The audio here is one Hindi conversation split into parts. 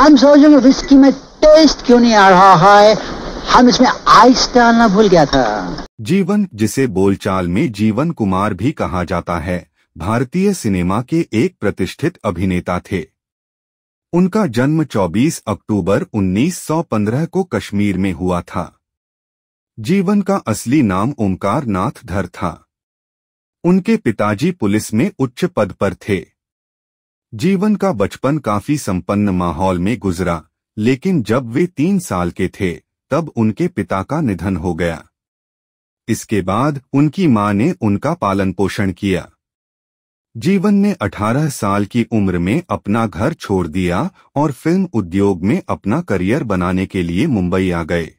हम सोचेंगे विस्की में टेस्ट क्यों नहीं आ रहा है हम इसमें आइस डालना भूल गया था जीवन जिसे बोलचाल में जीवन कुमार भी कहा जाता है भारतीय सिनेमा के एक प्रतिष्ठित अभिनेता थे उनका जन्म 24 अक्टूबर 1915 को कश्मीर में हुआ था जीवन का असली नाम ओमकार नाथ धर था उनके पिताजी पुलिस में उच्च पद पर थे जीवन का बचपन काफी संपन्न माहौल में गुजरा लेकिन जब वे तीन साल के थे तब उनके पिता का निधन हो गया इसके बाद उनकी मां ने उनका पालन पोषण किया जीवन ने 18 साल की उम्र में अपना घर छोड़ दिया और फिल्म उद्योग में अपना करियर बनाने के लिए मुंबई आ गए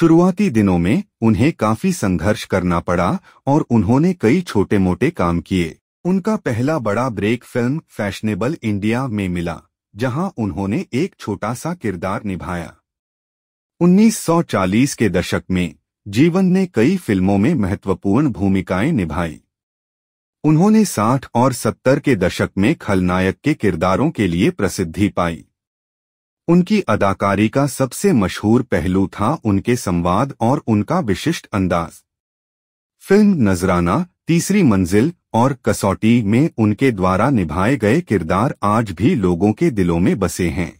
शुरुआती दिनों में उन्हें काफी संघर्ष करना पड़ा और उन्होंने कई छोटे मोटे काम किए उनका पहला बड़ा ब्रेक फिल्म फैशनेबल इंडिया में मिला जहां उन्होंने एक छोटा सा किरदार निभाया 1940 के दशक में जीवन ने कई फिल्मों में महत्वपूर्ण भूमिकाएं निभाई उन्होंने 60 और 70 के दशक में खलनायक के किरदारों के लिए प्रसिद्धि पाई उनकी अदाकारी का सबसे मशहूर पहलू था उनके संवाद और उनका विशिष्ट अंदाज फिल्म नजराना तीसरी मंजिल और कसौटी में उनके द्वारा निभाए गए किरदार आज भी लोगों के दिलों में बसे हैं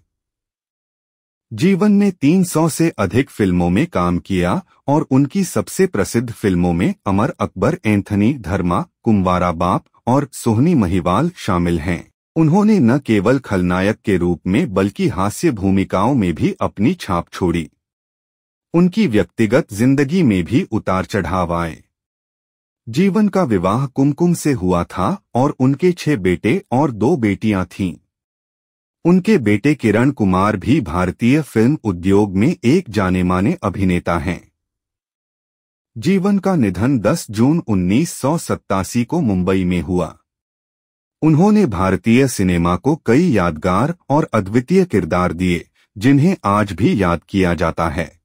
जीवन ने 300 से अधिक फिल्मों में काम किया और उनकी सबसे प्रसिद्ध फिल्मों में अमर अकबर एंथनी धर्मा कुंवारा बाप और सोहनी महिवाल शामिल हैं उन्होंने न केवल खलनायक के रूप में बल्कि हास्य भूमिकाओं में भी अपनी छाप छोड़ी उनकी व्यक्तिगत जिंदगी में भी उतार चढ़ाव आए जीवन का विवाह कुमकुम से हुआ था और उनके छह बेटे और दो बेटियां थीं उनके बेटे किरण कुमार भी भारतीय फिल्म उद्योग में एक जाने माने अभिनेता हैं जीवन का निधन 10 जून उन्नीस को मुंबई में हुआ उन्होंने भारतीय सिनेमा को कई यादगार और अद्वितीय किरदार दिए जिन्हें आज भी याद किया जाता है